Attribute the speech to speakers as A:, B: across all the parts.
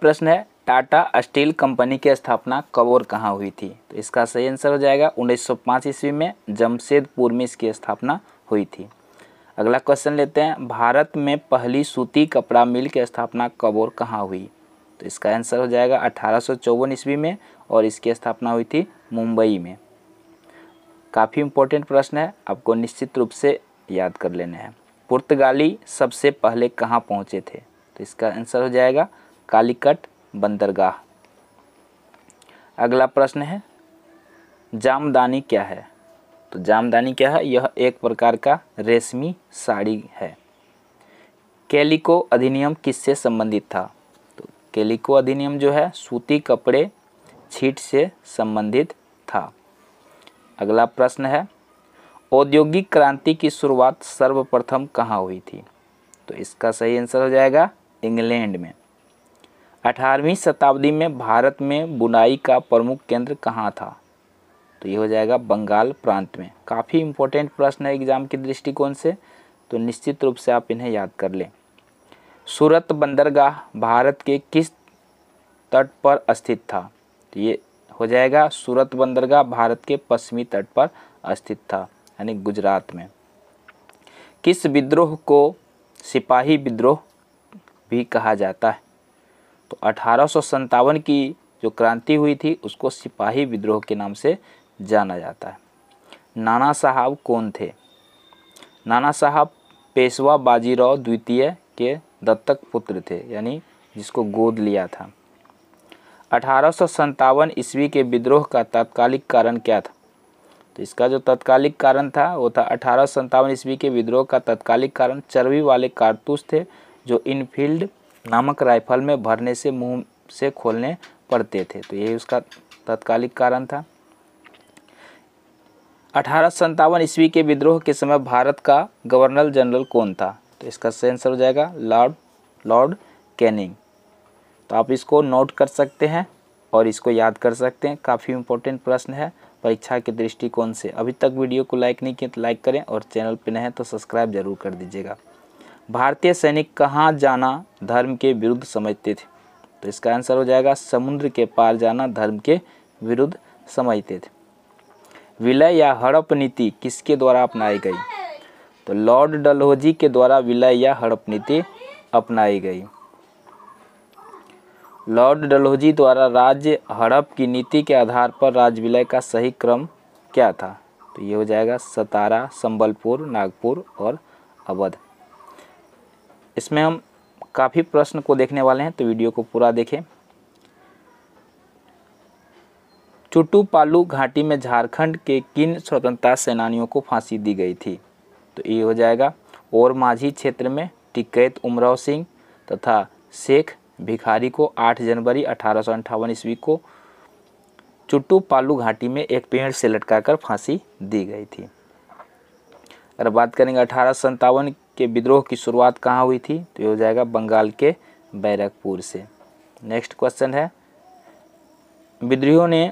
A: प्रश्न है Tata steel company की स्थापना कब और कहाँ हुई थी तो इसका सही आंसर हो जाएगा 1905 ईस्वी में जमशेदपुर में इसकी स्थापना हुई थी अगला क्वेश्चन लेते हैं भारत में पहली सूती कपड़ा मिल की स्थापना कब और कहाँ हुई तो इसका आंसर हो जाएगा अठारह ईस्वी में और इसकी स्थापना हुई थी मुंबई में काफ़ी इम्पोर्टेंट प्रश्न है आपको निश्चित रूप से याद कर लेने हैं पुर्तगाली सबसे पहले कहाँ पहुँचे थे तो इसका आंसर हो जाएगा कालीकट बंदरगाह अगला प्रश्न है जामदानी क्या है तो जामदानी क्या है यह एक प्रकार का रेशमी साड़ी है कैलिको अधिनियम किससे संबंधित था तो कैलिको अधिनियम जो है सूती कपड़े छीट से संबंधित था अगला प्रश्न है औद्योगिक क्रांति की शुरुआत सर्वप्रथम कहाँ हुई थी तो इसका सही आंसर हो जाएगा इंग्लैंड में अठारहवीं शताब्दी में भारत में बुनाई का प्रमुख केंद्र कहाँ था तो ये हो जाएगा बंगाल प्रांत में काफ़ी इम्पोर्टेंट प्रश्न है एग्जाम के दृष्टिकोण से तो निश्चित रूप से आप इन्हें याद कर लें सूरत बंदरगाह भारत के किस तट पर स्थित था तो ये हो जाएगा सूरत बंदरगाह भारत के पश्चिमी तट पर स्थित था यानी गुजरात में किस विद्रोह को सिपाही विद्रोह भी कहा जाता है तो अठारह की जो क्रांति हुई थी उसको सिपाही विद्रोह के नाम से जाना जाता है नाना साहब कौन थे नाना साहब पेशवा बाजीराव द्वितीय के दत्तक पुत्र थे यानी जिसको गोद लिया था अठारह ईस्वी के विद्रोह का तात्कालिक कारण क्या था तो इसका जो तत्कालिक कारण था वो था अठारह ईस्वी के विद्रोह का तत्कालिक कारण चर्बी वाले कारतूस थे जो इनफील्ड नामक राइफल में भरने से मुंह से खोलने पड़ते थे तो यही उसका तत्कालिक कारण था अठारह ईस्वी के विद्रोह के समय भारत का गवर्नर जनरल कौन था तो इसका सही आंसर हो जाएगा लॉर्ड लॉर्ड कैनिंग तो आप इसको नोट कर सकते हैं और इसको याद कर सकते हैं काफ़ी इंपॉर्टेंट प्रश्न है परीक्षा के दृष्टिकोण से अभी तक वीडियो को लाइक नहीं किया तो लाइक करें और चैनल पर नहीं हैं तो सब्सक्राइब जरूर कर दीजिएगा भारतीय सैनिक कहाँ जाना धर्म के विरुद्ध समझते थे तो इसका आंसर हो जाएगा समुद्र के पार जाना धर्म के विरुद्ध समझते थे विलय या हड़प नीति किसके द्वारा अपनाई गई तो लॉर्ड डलहोजी के द्वारा विलय या हड़प नीति अपनाई गई लॉर्ड डलहोजी द्वारा राज्य हड़प की नीति के आधार पर राज्य विलय का सही क्रम क्या था तो ये हो जाएगा सतारा संबलपुर नागपुर और अवध इसमें हम काफ़ी प्रश्न को देखने वाले हैं तो वीडियो को पूरा देखें चुटू पालू घाटी में झारखंड के किन स्वतंत्रता सेनानियों को फांसी दी गई थी तो ये हो जाएगा और माझी क्षेत्र में टिकैत उमराव सिंह तथा शेख भिखारी को 8 जनवरी अठारह ईस्वी को चुट्टू पालू घाटी में एक पेड़ से लटकाकर फांसी दी गई थी अगर बात करेंगे अठारह के विद्रोह की शुरुआत कहाँ हुई थी तो ये हो जाएगा बंगाल के बैरकपुर से नेक्स्ट क्वेश्चन है विद्रोहियों ने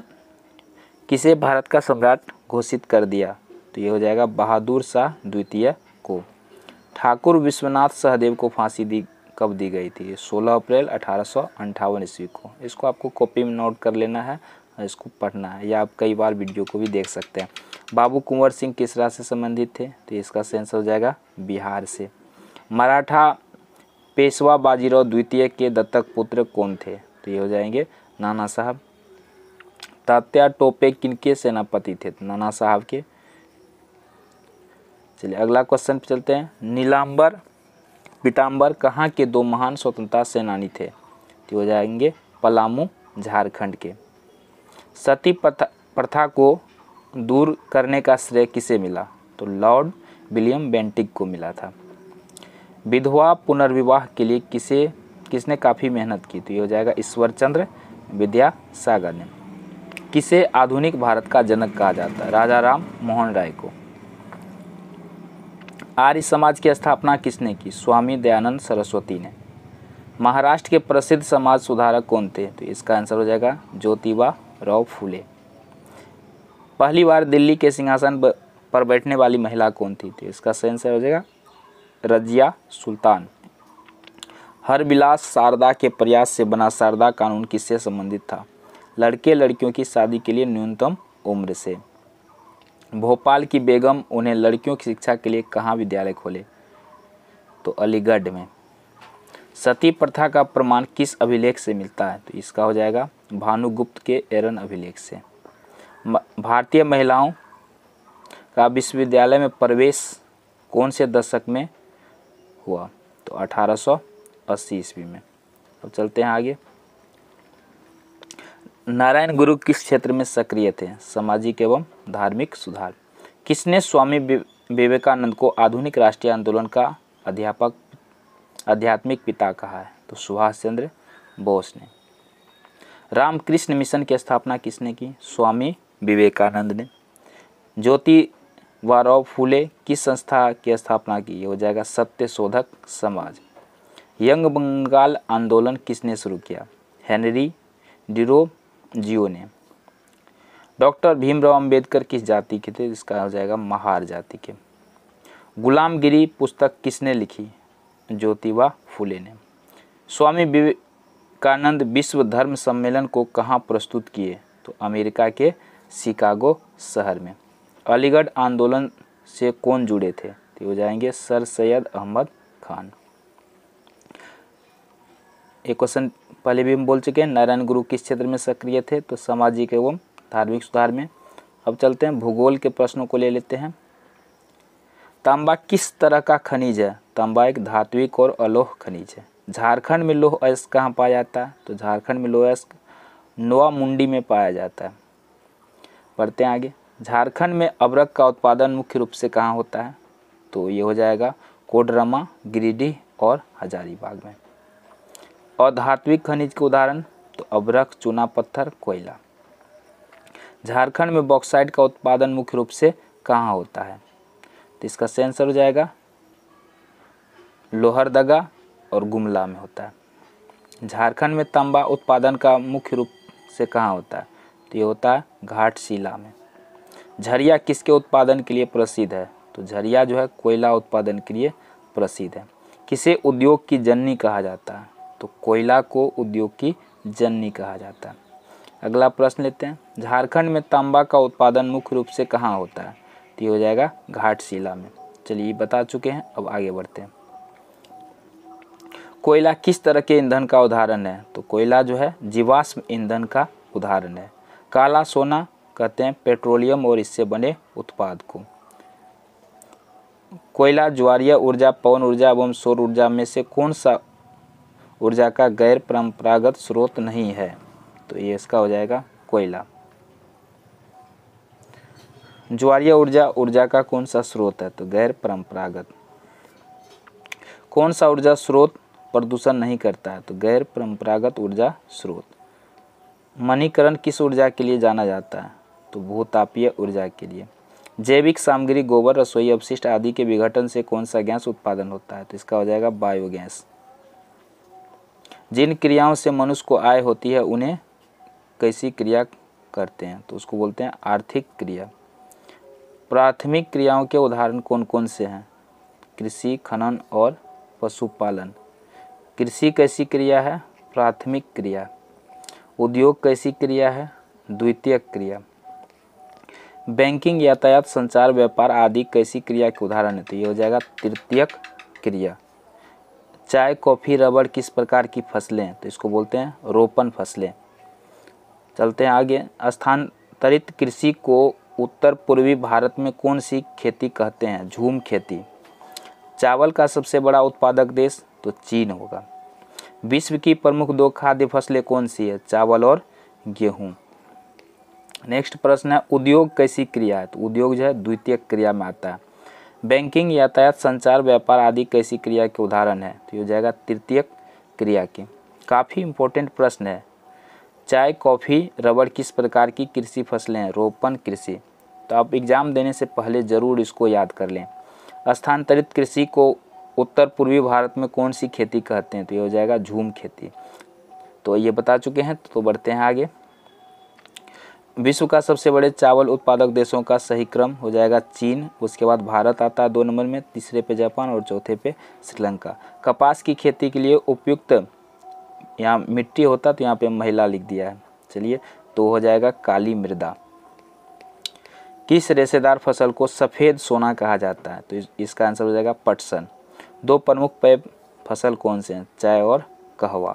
A: किसे भारत का सम्राट घोषित कर दिया तो ये हो जाएगा बहादुर शाह द्वितीय को ठाकुर विश्वनाथ सहदेव को फांसी दी कब दी गई थी 16 अप्रैल अठारह ईस्वी को इसको आपको कॉपी में नोट कर लेना है और इसको पढ़ना है या आप कई बार वीडियो को भी देख सकते हैं बाबू कुंवर सिंह किस राज्य से संबंधित थे तो इसका सेंसर हो जाएगा बिहार से मराठा पेशवा बाजीराव द्वितीय के दत्तक पुत्र कौन थे तो ये हो जाएंगे नाना साहब तात्या टोपे किनके सेनापति थे तो नाना साहब के चलिए अगला क्वेश्चन पे चलते हैं नीलांबर पीताम्बर कहाँ के दो महान स्वतंत्रता सेनानी थे तो हो जाएंगे पलामू झारखंड के सती प्रथा प्रथा को दूर करने का श्रेय किसे मिला तो लॉर्ड विलियम बेंटिक को मिला था विधवा पुनर्विवाह के लिए किसे किसने काफ़ी मेहनत की तो ये हो जाएगा ईश्वरचंद्र विद्यासागर ने किसे आधुनिक भारत का जनक कहा जाता है राजा राम मोहन राय को आर्य समाज की स्थापना किसने की स्वामी दयानंद सरस्वती ने महाराष्ट्र के प्रसिद्ध समाज सुधारक कौन थे तो इसका आंसर हो जाएगा ज्योतिबा राव फूले पहली बार दिल्ली के सिंहासन पर बैठने वाली महिला कौन थी तो इसका सही आंसर हो जाएगा रजिया सुल्तान हर विलास शारदा के प्रयास से बना शारदा कानून किससे संबंधित था लड़के लड़कियों की शादी के लिए न्यूनतम उम्र से भोपाल की बेगम उन्हें लड़कियों की शिक्षा के लिए कहाँ विद्यालय खोले तो अलीगढ़ में सती प्रथा का प्रमाण किस अभिलेख से मिलता है तो इसका हो जाएगा भानुगुप्त के एरन अभिलेख से भारतीय महिलाओं का विश्वविद्यालय में प्रवेश कौन से दशक में हुआ तो 1880 ईस्वी में अब चलते हैं आगे नारायण गुरु किस क्षेत्र में सक्रिय थे सामाजिक एवं धार्मिक सुधार किसने स्वामी विवेकानंद को आधुनिक राष्ट्रीय आंदोलन का अध्यापक आध्यात्मिक पिता कहा है तो सुभाष चंद्र बोस ने रामकृष्ण मिशन की स्थापना किसने की स्वामी विवेकानंद ने ज्योति वाराव फूले किस संस्था की स्थापना की हो जाएगा सत्य शोधक समाज यंग बंगाल आंदोलन किसने शुरू किया हेनरी डिरो जियो ने डॉक्टर भीमराव अंबेडकर किस जाति के थे इसका हो जाएगा महार जाति के गुलामगिरी पुस्तक किसने लिखी ज्योतिबा फुले ने स्वामी विवेकानंद विश्व धर्म सम्मेलन को कहाँ प्रस्तुत किए तो अमेरिका के शिकागो शहर में अलीगढ़ आंदोलन से कौन जुड़े थे तो हो जाएंगे सर सैयद अहमद खान एक क्वेश्चन पहले भी हम बोल चुके हैं नारायण गुरु किस क्षेत्र में सक्रिय थे तो सामाजिक एवं धार्मिक सुधार में अब चलते हैं भूगोल के प्रश्नों को ले लेते हैं तांबा किस तरह का खनिज है तांबा एक धात्विक और अलोह खनिज है झारखंड में लोह अयस्क कहाँ पाया जाता है तो झारखंड में लोह अयस्क नोआ मुंडी में पाया जाता है बढ़ते हैं आगे झारखंड में अबरक का उत्पादन मुख्य रूप से कहाँ होता है तो ये हो जाएगा कोडरमा गिरिडीह और हजारीबाग में अधात्विक खनिज के उदाहरण तो अबरक चूना पत्थर कोयला झारखंड में बॉक्साइड का उत्पादन मुख्य रूप से कहाँ होता है तो इसका सही आंसर हो जाएगा लोहरदगा और गुमला में होता है झारखंड में तांबा उत्पादन का मुख्य रूप से कहाँ होता है तो ये होता है घाटशिला में झरिया किसके उत्पादन के लिए प्रसिद्ध है तो झरिया जो है कोयला उत्पादन के लिए प्रसिद्ध है किसे उद्योग की जननी कहा जाता है तो कोयला को उद्योग की जननी कहा जाता है अगला प्रश्न लेते हैं झारखंड में तांबा का उत्पादन मुख्य रूप से कहाँ होता है तो ये हो जाएगा घाटशिला में चलिए बता चुके हैं अब आगे बढ़ते हैं कोयला किस तरह के ईंधन का उदाहरण है तो कोयला जो है जीवाश्म ईंधन का उदाहरण है काला सोना कहते हैं पेट्रोलियम और इससे बने उत्पाद को कोयला ज्वारीय ऊर्जा पवन ऊर्जा एवं सौर ऊर्जा में से कौन सा ऊर्जा का गैर परंपरागत स्रोत नहीं है तो ये इसका हो जाएगा कोयला ज्वारीय ऊर्जा ऊर्जा का कौन सा स्रोत है तो गैर परंपरागत कौन सा ऊर्जा स्रोत प्रदूषण नहीं करता है तो गैर परंपरागत ऊर्जा स्रोत मणिकरण किस ऊर्जा के लिए जाना जाता है तो भूतापीय ऊर्जा के लिए जैविक सामग्री गोबर रसोई अवशिष्ट आदि के विघटन से कौन सा गैस उत्पादन होता है तो इसका हो जाएगा बायोगैस जिन क्रियाओं से मनुष्य को आय होती है उन्हें कैसी क्रिया करते हैं तो उसको बोलते हैं आर्थिक क्रिया प्राथमिक क्रियाओं के उदाहरण कौन कौन से हैं कृषि खनन और पशुपालन कृषि कैसी क्रिया है प्राथमिक क्रिया उद्योग कैसी क्रिया है द्वितीय क्रिया बैंकिंग यातायात संचार व्यापार आदि कैसी क्रिया के उदाहरण है तो ये हो जाएगा तृतीय क्रिया चाय कॉफ़ी रबड़ किस प्रकार की फसलें हैं तो इसको बोलते हैं रोपण फसलें चलते हैं आगे स्थानांतरित कृषि को उत्तर पूर्वी भारत में कौन सी खेती कहते हैं झूम खेती चावल का सबसे बड़ा उत्पादक देश तो चीन होगा विश्व की प्रमुख दो खाद्य फसलें कौन सी है चावल और गेहूँ नेक्स्ट प्रश्न है उद्योग कैसी क्रिया है तो उद्योग जो है द्वितीय क्रिया में आता है बैंकिंग यातायात संचार व्यापार आदि कैसी क्रिया के उदाहरण है तो ये हो जाएगा तृतीय क्रिया के काफ़ी इंपॉर्टेंट प्रश्न है चाय कॉफ़ी रबड़ किस प्रकार की कृषि फसलें हैं रोपण कृषि तो आप एग्ज़ाम देने से पहले ज़रूर इसको याद कर लें स्थानांतरित कृषि को उत्तर पूर्वी भारत में कौन सी खेती कहते हैं तो ये हो जाएगा झूम खेती तो ये बता चुके हैं तो बढ़ते हैं आगे विश्व का सबसे बड़े चावल उत्पादक देशों का सही क्रम हो जाएगा चीन उसके बाद भारत आता है दो नंबर में तीसरे पे जापान और चौथे पे श्रीलंका कपास की खेती के लिए उपयुक्त यहाँ मिट्टी होता तो यहाँ पे महिला लिख दिया है चलिए तो हो जाएगा काली मृदा किस रेशेदार फसल को सफ़ेद सोना कहा जाता है तो इसका आंसर हो जाएगा पटसन दो प्रमुख पेय फसल कौन से हैं चाय और कहवा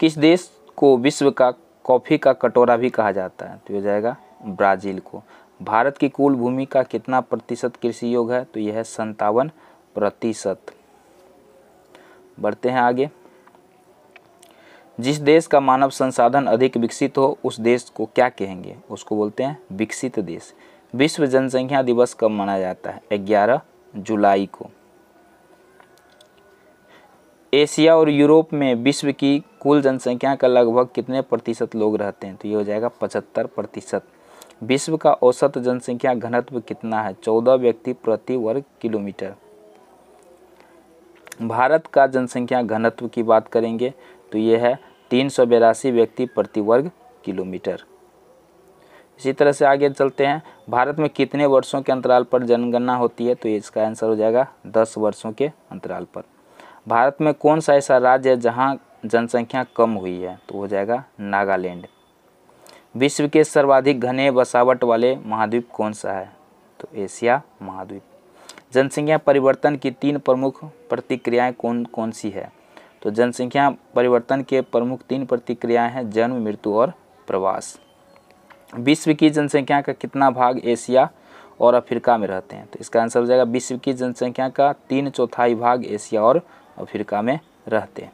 A: किस देश को विश्व का कॉफ़ी का कटोरा भी कहा जाता है तो यह जाएगा ब्राज़ील को भारत की कुल भूमि का कितना प्रतिशत कृषि योग है तो यह है संतावन प्रतिशत बढ़ते हैं आगे जिस देश का मानव संसाधन अधिक विकसित हो उस देश को क्या कहेंगे उसको बोलते हैं विकसित देश विश्व जनसंख्या दिवस कब मनाया जाता है ग्यारह जुलाई को एशिया और यूरोप में विश्व की कुल जनसंख्या का लगभग कितने प्रतिशत लोग रहते हैं तो ये हो जाएगा पचहत्तर प्रतिशत विश्व का औसत जनसंख्या घनत्व कितना है चौदह व्यक्ति प्रति वर्ग किलोमीटर भारत का जनसंख्या घनत्व की बात करेंगे तो ये है तीन व्यक्ति प्रति वर्ग किलोमीटर इसी तरह से आगे चलते हैं भारत में कितने वर्षों के अंतराल पर जनगणना होती है तो इसका आंसर हो जाएगा दस वर्षों के अंतराल पर भारत में कौन सा ऐसा राज्य है जहाँ जनसंख्या कम हुई है तो हो जाएगा नागालैंड विश्व के सर्वाधिक घने बसावट वाले महाद्वीप कौन सा है तो एशिया महाद्वीप जनसंख्या परिवर्तन की तीन प्रमुख प्रतिक्रियाएं कौन कौन सी है तो जनसंख्या परिवर्तन के प्रमुख तीन प्रतिक्रियाएं हैं जन्म मृत्यु और प्रवास विश्व की जनसंख्या का कितना भाग एशिया और अफ्रीका में रहते हैं तो इसका आंसर हो जाएगा विश्व की जनसंख्या का तीन चौथाई भाग एशिया और अफ्रीका में रहते हैं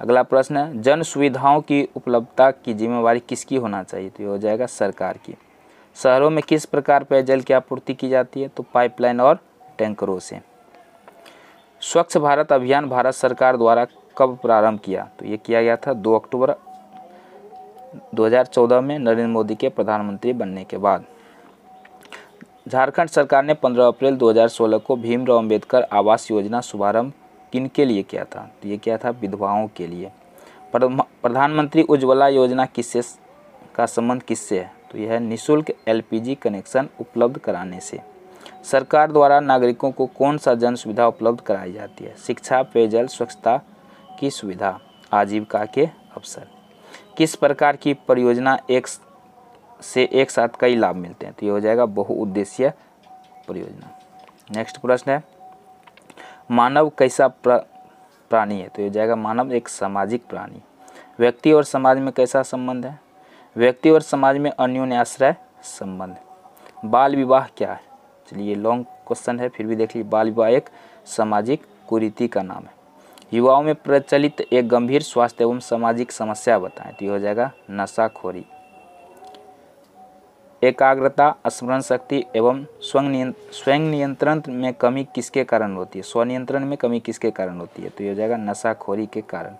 A: अगला प्रश्न है जन सुविधाओं की उपलब्धता की जिम्मेवारी किसकी होना चाहिए तो ये हो जाएगा सरकार की शहरों में किस प्रकार पेयजल की आपूर्ति की जाती है तो पाइपलाइन और टैंकरों से स्वच्छ भारत अभियान भारत सरकार द्वारा कब प्रारंभ किया तो ये किया गया था दो अक्टूबर 2014 में नरेंद्र मोदी के प्रधानमंत्री बनने के बाद झारखंड सरकार ने 15 अप्रैल 2016 को भीमराव अंबेडकर आवास योजना शुभारंभ किन के लिए किया था तो ये क्या था विधवाओं के लिए प्रधानमंत्री उज्ज्वला योजना किससे का संबंध किससे है तो यह है निःशुल्क एल कनेक्शन उपलब्ध कराने से सरकार द्वारा नागरिकों को कौन सा जन सुविधा उपलब्ध कराई जाती है शिक्षा पेयजल स्वच्छता की सुविधा आजीविका के अवसर किस प्रकार की परियोजना एक से एक साथ कई लाभ मिलते हैं तो ये हो जाएगा बहुउद्देश्य परियोजना नेक्स्ट प्रश्न है मानव कैसा प्राणी है तो ये हो जाएगा मानव एक सामाजिक प्राणी व्यक्ति और समाज में कैसा संबंध है व्यक्ति और समाज में अन्योन्याश्रय संबंध बाल विवाह क्या है चलिए लॉन्ग क्वेश्चन है फिर भी देख लीजिए बाल विवाह एक सामाजिक कुरीति का नाम है युवाओं में प्रचलित एक गंभीर स्वास्थ्य एवं सामाजिक समस्या बताएं तो ये हो जाएगा नशाखोरी एकाग्रता स्मरण शक्ति एवं स्वयं स्वयं नियंत्रण में कमी किसके कारण होती है स्वनियंत्रण में कमी किसके कारण होती है तो ये हो जाएगा नशाखोरी के कारण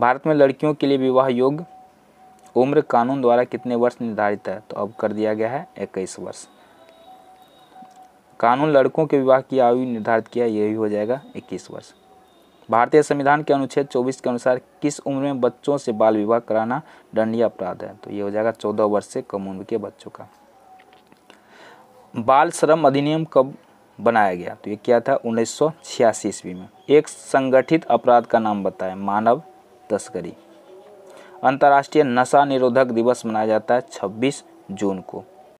A: भारत में लड़कियों के लिए विवाह योग्य उम्र कानून द्वारा कितने वर्ष निर्धारित है तो अब कर दिया गया है इक्कीस वर्ष कानून लड़कों के विवाह की आयु निर्धारित किया यही हो जाएगा इक्कीस वर्ष भारतीय संविधान के अनुच्छेद 24 के अनुसार किस उम्र में बच्चों से बाल विवाह कराना दंडीय अपराध है तो ये हो जाएगा चौदह वर्ष से कम उम्र के बच्चों का बाल श्रम अधिनियम कब बनाया गया तो ये क्या था उन्नीस ईस्वी में एक संगठित अपराध का नाम बताए मानव तस्करी अंतर्राष्ट्रीय नशा निरोधक दिवस मनाया जाता है 26 जून को